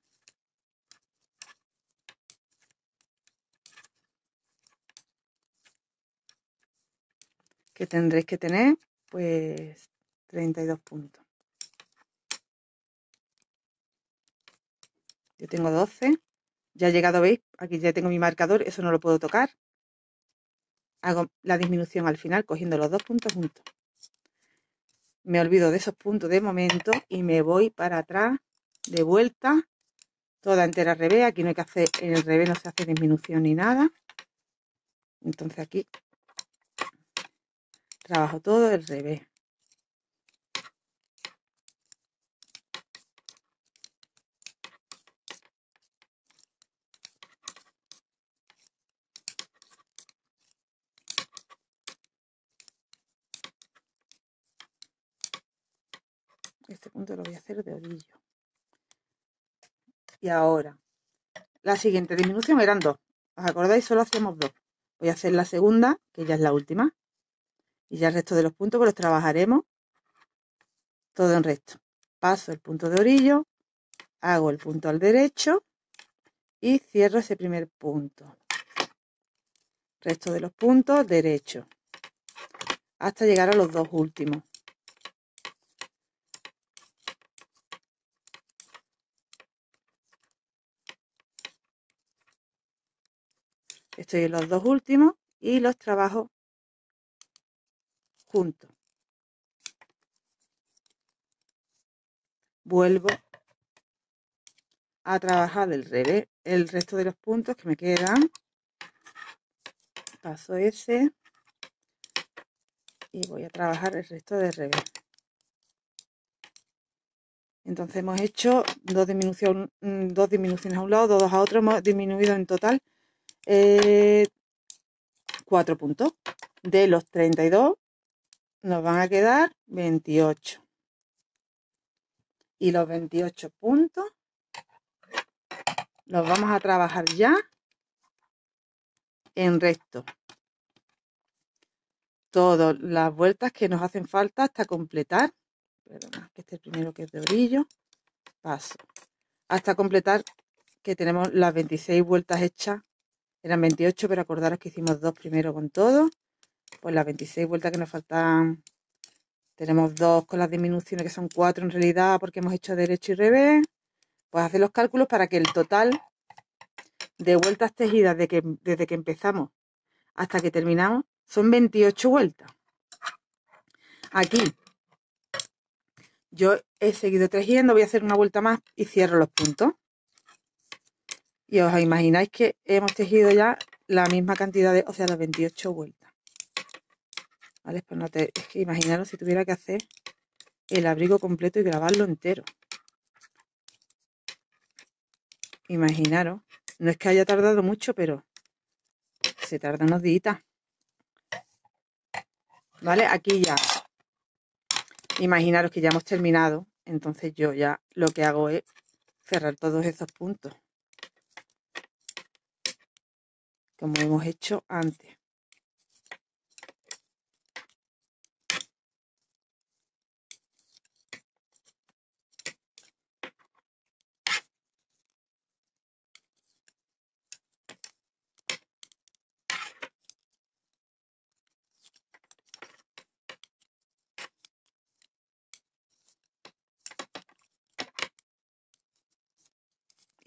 que tendréis que tener pues 32 puntos yo tengo 12 ya he llegado veis aquí ya tengo mi marcador eso no lo puedo tocar hago la disminución al final cogiendo los dos puntos juntos me olvido de esos puntos de momento y me voy para atrás, de vuelta, toda entera al revés, aquí no hay que hacer, en el revés no se hace disminución ni nada, entonces aquí trabajo todo el revés. este punto lo voy a hacer de orillo. Y ahora, la siguiente disminución eran dos. ¿Os acordáis? Solo hacemos dos. Voy a hacer la segunda, que ya es la última. Y ya el resto de los puntos pues, los trabajaremos todo en resto. Paso el punto de orillo, hago el punto al derecho y cierro ese primer punto. Resto de los puntos, derecho. Hasta llegar a los dos últimos. Estoy en los dos últimos y los trabajo juntos. Vuelvo a trabajar el, revés, el resto de los puntos que me quedan. Paso ese y voy a trabajar el resto del revés. Entonces hemos hecho dos disminuciones, mm, dos disminuciones a un lado, dos a otro, hemos disminuido en total eh, 4 puntos. De los 32 nos van a quedar 28. Y los 28 puntos los vamos a trabajar ya en recto. Todas las vueltas que nos hacen falta hasta completar. que este es el primero que es de orillo. Paso. Hasta completar que tenemos las 26 vueltas hechas eran 28, pero acordaros que hicimos dos primero con todo. Pues las 26 vueltas que nos faltan. Tenemos dos con las disminuciones que son cuatro en realidad porque hemos hecho derecho y revés. Pues hacer los cálculos para que el total de vueltas tejidas de que, desde que empezamos hasta que terminamos son 28 vueltas. Aquí yo he seguido tejiendo, voy a hacer una vuelta más y cierro los puntos. Y os imagináis que hemos tejido ya la misma cantidad de, o sea, las 28 vueltas. ¿Vale? Pues no te, es que imaginaros si tuviera que hacer el abrigo completo y grabarlo entero. Imaginaros. No es que haya tardado mucho, pero se tarda unos días. ¿Vale? Aquí ya. Imaginaros que ya hemos terminado. Entonces yo ya lo que hago es cerrar todos esos puntos. como hemos hecho antes.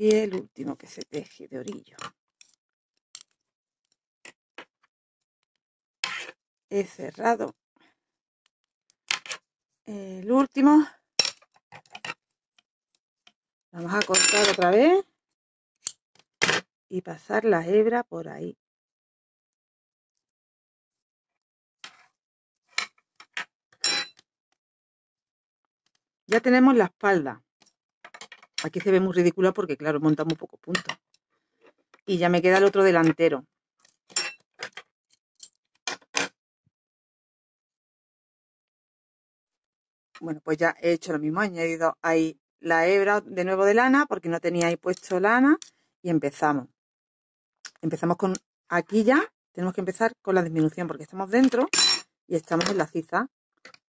y el último que se teje de orillo. he cerrado el último vamos a cortar otra vez y pasar la hebra por ahí ya tenemos la espalda aquí se ve muy ridícula porque claro monta muy poco punto y ya me queda el otro delantero Bueno, pues ya he hecho lo mismo, he añadido ahí la hebra de nuevo de lana, porque no tenía ahí puesto lana, y empezamos. Empezamos con, aquí ya, tenemos que empezar con la disminución, porque estamos dentro y estamos en la ciza.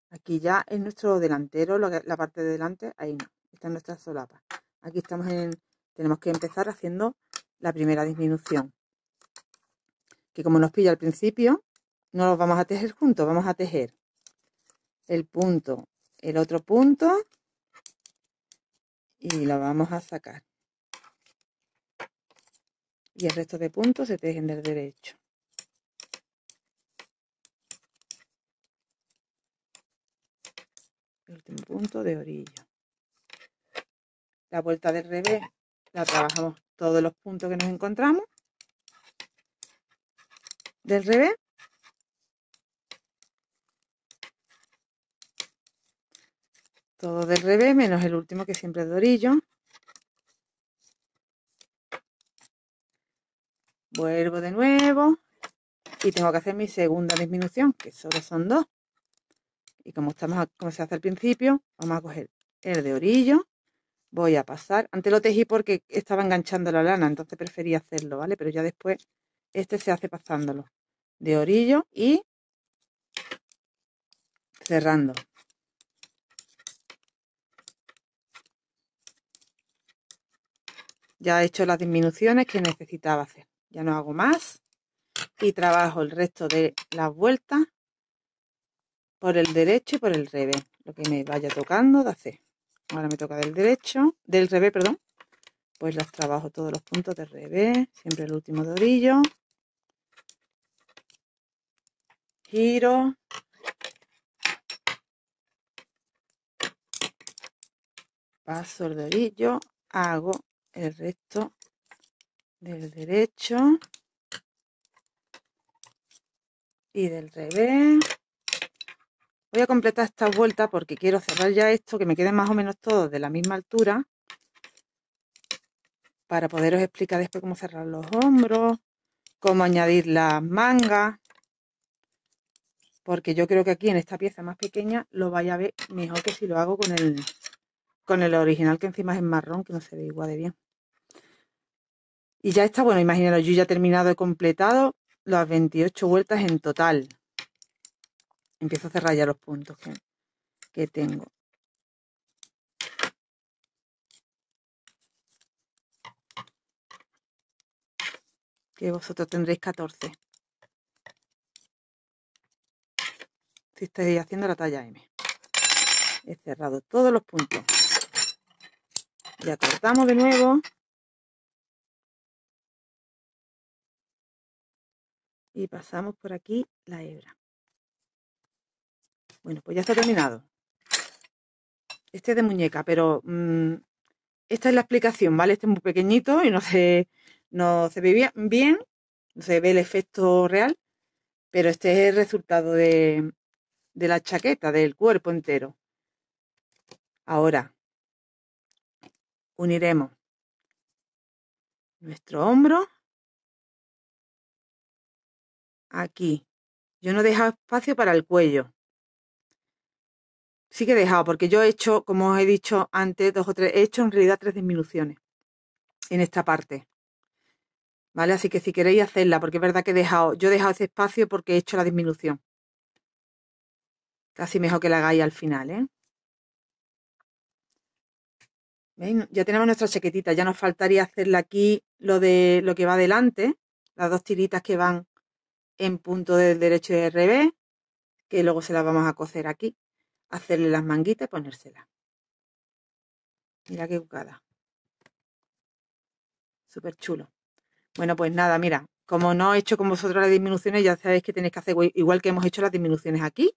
Aquí ya es nuestro delantero, la parte de delante, ahí no, está nuestra solapa. Aquí estamos en, tenemos que empezar haciendo la primera disminución. Que como nos pilla al principio, no los vamos a tejer juntos, vamos a tejer el punto el otro punto y lo vamos a sacar. Y el resto de puntos se tejen del derecho. El último punto de orilla. La vuelta del revés la trabajamos todos los puntos que nos encontramos. Del revés todo del revés, menos el último que siempre es de orillo. Vuelvo de nuevo y tengo que hacer mi segunda disminución, que solo son dos. Y como estamos como se hace al principio, vamos a coger el de orillo, voy a pasar. Antes lo tejí porque estaba enganchando la lana, entonces preferí hacerlo, ¿vale? Pero ya después este se hace pasándolo de orillo y cerrando. Ya he hecho las disminuciones que necesitaba hacer. Ya no hago más y trabajo el resto de las vueltas por el derecho y por el revés, lo que me vaya tocando de hacer. Ahora me toca del derecho, del revés, perdón. Pues los trabajo todos los puntos de revés, siempre el último orillo. Giro. Paso el orillo. hago el resto del derecho y del revés voy a completar esta vuelta porque quiero cerrar ya esto que me queden más o menos todos de la misma altura para poderos explicar después cómo cerrar los hombros cómo añadir las mangas porque yo creo que aquí en esta pieza más pequeña lo vaya a ver mejor que si lo hago con el con el original que encima es marrón, que no se ve igual de bien. Y ya está, bueno, imaginaros, yo ya he terminado, he completado las 28 vueltas en total. Empiezo a cerrar ya los puntos que, que tengo. Que vosotros tendréis 14. Si estáis haciendo la talla M. He cerrado todos los puntos. Ya cortamos de nuevo. Y pasamos por aquí la hebra. Bueno, pues ya está terminado. Este es de muñeca, pero mm, esta es la explicación, ¿vale? Este es muy pequeñito y no se, no se ve bien, no se ve el efecto real, pero este es el resultado de, de la chaqueta, del cuerpo entero. Ahora, Uniremos nuestro hombro aquí. Yo no he dejado espacio para el cuello. Sí que he dejado, porque yo he hecho, como os he dicho antes, dos o tres, he hecho en realidad tres disminuciones en esta parte. ¿Vale? Así que si queréis hacerla, porque es verdad que he dejado, yo he dejado ese espacio porque he hecho la disminución. Casi mejor que la hagáis al final, ¿eh? Ya tenemos nuestra chaquetita, ya nos faltaría hacerle aquí lo de lo que va adelante, las dos tiritas que van en punto del derecho y revés, que luego se las vamos a coser aquí, hacerle las manguitas y ponérselas. Mira qué cucada. Súper chulo. Bueno, pues nada, mira, como no he hecho con vosotros las disminuciones, ya sabéis que tenéis que hacer igual que hemos hecho las disminuciones aquí.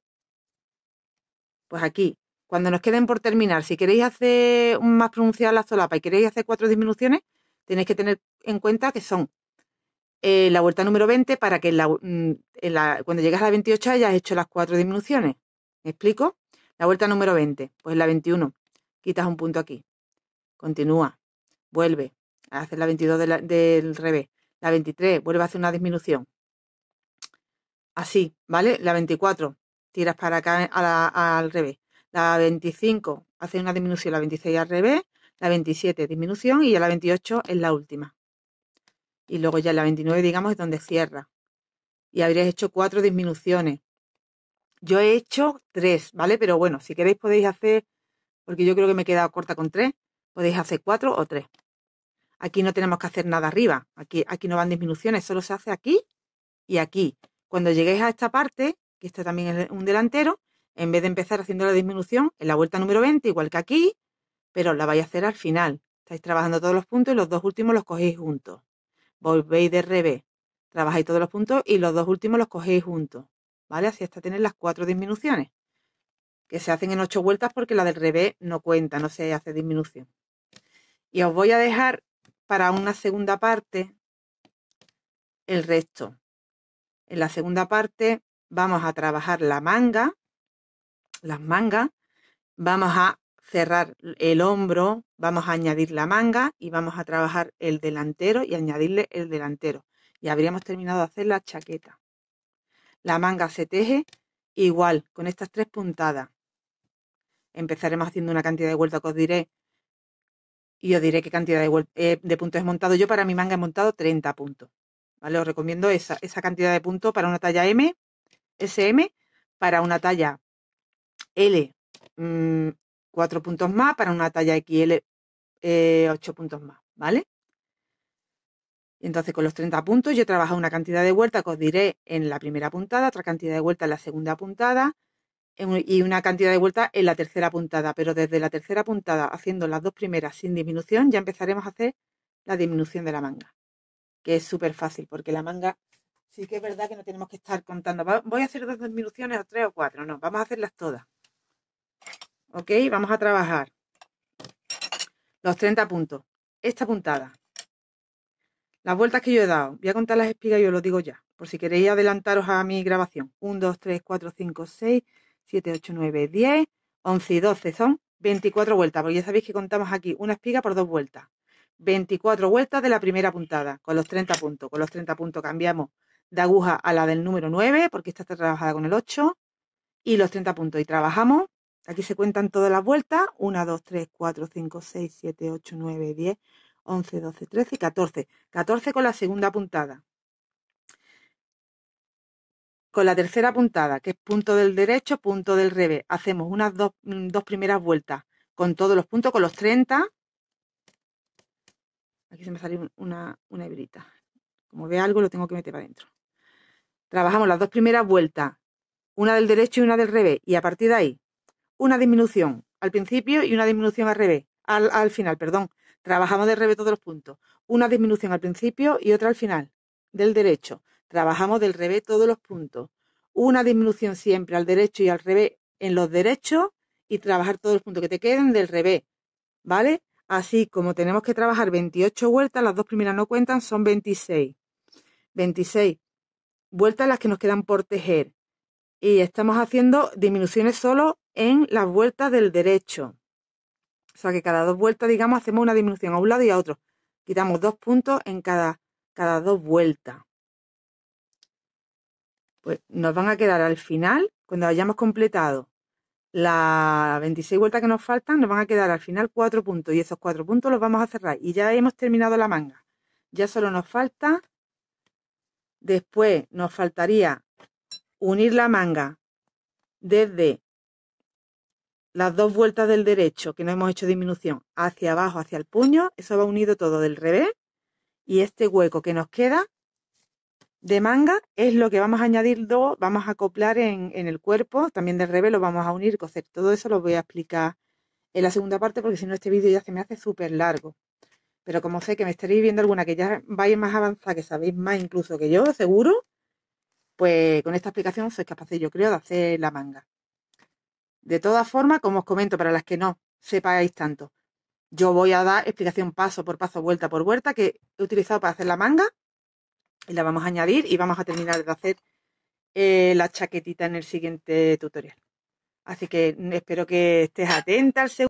Pues aquí cuando nos queden por terminar, si queréis hacer más pronunciada la solapa y queréis hacer cuatro disminuciones, tenéis que tener en cuenta que son eh, la vuelta número 20 para que mm, cuando llegas a la 28 hayas hecho las cuatro disminuciones. ¿Me explico? La vuelta número 20, pues la 21 quitas un punto aquí, continúa, vuelve, a hacer la 22 del revés, la 23 vuelve a hacer una disminución. Así, ¿vale? La 24 tiras para acá al revés. La 25 hace una disminución, la 26 al revés, la 27 disminución y ya la 28 es la última. Y luego ya la 29, digamos, es donde cierra. Y habríais hecho cuatro disminuciones. Yo he hecho tres, ¿vale? Pero bueno, si queréis podéis hacer, porque yo creo que me he quedado corta con tres, podéis hacer cuatro o tres. Aquí no tenemos que hacer nada arriba, aquí, aquí no van disminuciones, solo se hace aquí y aquí. Cuando lleguéis a esta parte, que esto también es un delantero, en vez de empezar haciendo la disminución en la vuelta número 20, igual que aquí, pero la vais a hacer al final. Estáis trabajando todos los puntos y los dos últimos los cogéis juntos. Volvéis de revés. Trabajáis todos los puntos y los dos últimos los cogéis juntos. ¿Vale? Así hasta tener las cuatro disminuciones. Que se hacen en ocho vueltas porque la del revés no cuenta, no se hace disminución. Y os voy a dejar para una segunda parte el resto. En la segunda parte vamos a trabajar la manga, las mangas, vamos a cerrar el hombro, vamos a añadir la manga y vamos a trabajar el delantero y añadirle el delantero. Y habríamos terminado de hacer la chaqueta. La manga se teje igual, con estas tres puntadas. Empezaremos haciendo una cantidad de vueltas que os diré. Y os diré qué cantidad de, eh, puntos he montado. Yo para mi manga he montado 30 puntos. ¿Vale? Os recomiendo esa, esa cantidad de puntos para una talla M, SM, para una talla L, mm, cuatro puntos más, para una talla XL, eh, 8 puntos más, ¿vale? Entonces, con los 30 puntos, yo he trabajado una cantidad de vueltas que os diré en la primera puntada, otra cantidad de vueltas en la segunda puntada y una cantidad de vueltas en la tercera puntada. Pero desde la tercera puntada, haciendo las dos primeras sin disminución, ya empezaremos a hacer la disminución de la manga, que es súper fácil porque la manga sí que es verdad que no tenemos que estar contando. Voy a hacer dos disminuciones o tres o cuatro, no, vamos a hacerlas todas. ¿Ok? Vamos a trabajar los 30 puntos. Esta puntada. Las vueltas que yo he dado. Voy a contar las espigas y os lo digo ya. Por si queréis adelantaros a mi grabación. 1, 2, 3, 4, 5, 6, 7, 8, 9, 10, 11 y 12. Son 24 vueltas. Porque ya sabéis que contamos aquí una espiga por dos vueltas. 24 vueltas de la primera puntada. Con los 30 puntos. Con los 30 puntos cambiamos de aguja a la del número 9. Porque esta está trabajada con el 8. Y los 30 puntos. Y trabajamos Aquí se cuentan todas las vueltas. 1, 2, 3, 4, 5, 6, 7, 8, 9, 10, 11, 12, 13 y 14. 14 con la segunda puntada. Con la tercera puntada, que es punto del derecho, punto del revés. Hacemos unas dos, mm, primeras vueltas con todos los puntos, con los 30. Aquí se me salió una, una hebrita. Como ve algo, lo tengo que meter para adentro. Trabajamos las dos primeras vueltas, una del derecho y una del revés. Y a partir de ahí, una disminución al principio y una disminución al revés, al, final, perdón. Trabajamos del revés todos los puntos. Una disminución al principio y otra al final. Del derecho. Trabajamos del revés todos los puntos. Una disminución siempre al derecho y al revés en los derechos y trabajar todos los puntos que te queden del revés. ¿Vale? Así como tenemos que trabajar 28 vueltas, las dos primeras no cuentan, son 26. 26 vueltas las que nos quedan por tejer. Y estamos haciendo disminuciones solo en las vueltas del derecho. O sea que cada dos vueltas, digamos, hacemos una disminución a un lado y a otro. Quitamos dos puntos en cada, dos vueltas. Pues nos van a quedar al final, cuando hayamos completado las 26 vueltas que nos faltan, nos van a quedar al final cuatro puntos y esos cuatro puntos los vamos a cerrar y ya hemos terminado la manga. Ya solo nos falta, después nos faltaría unir la manga desde las dos vueltas del derecho, que no hemos hecho disminución, hacia abajo, hacia el puño, eso va unido todo del revés. Y este hueco que nos queda de manga es lo que vamos a añadir dos, vamos a acoplar en, el cuerpo, también del revés lo vamos a unir, coser. Todo eso lo voy a explicar en la segunda parte porque si no este vídeo ya se me hace súper largo. Pero como sé que me estaréis viendo alguna que ya vais más avanzada, que sabéis más incluso que yo, seguro, pues con esta explicación sois capaces, yo creo, de hacer la manga. De todas formas, como os comento, para las que no sepáis tanto, yo voy a dar explicación paso por paso, vuelta por vuelta, que he utilizado para hacer la manga. Y la vamos a añadir y vamos a terminar de hacer eh, la chaquetita en el siguiente tutorial. Así que espero que estés atenta al segundo.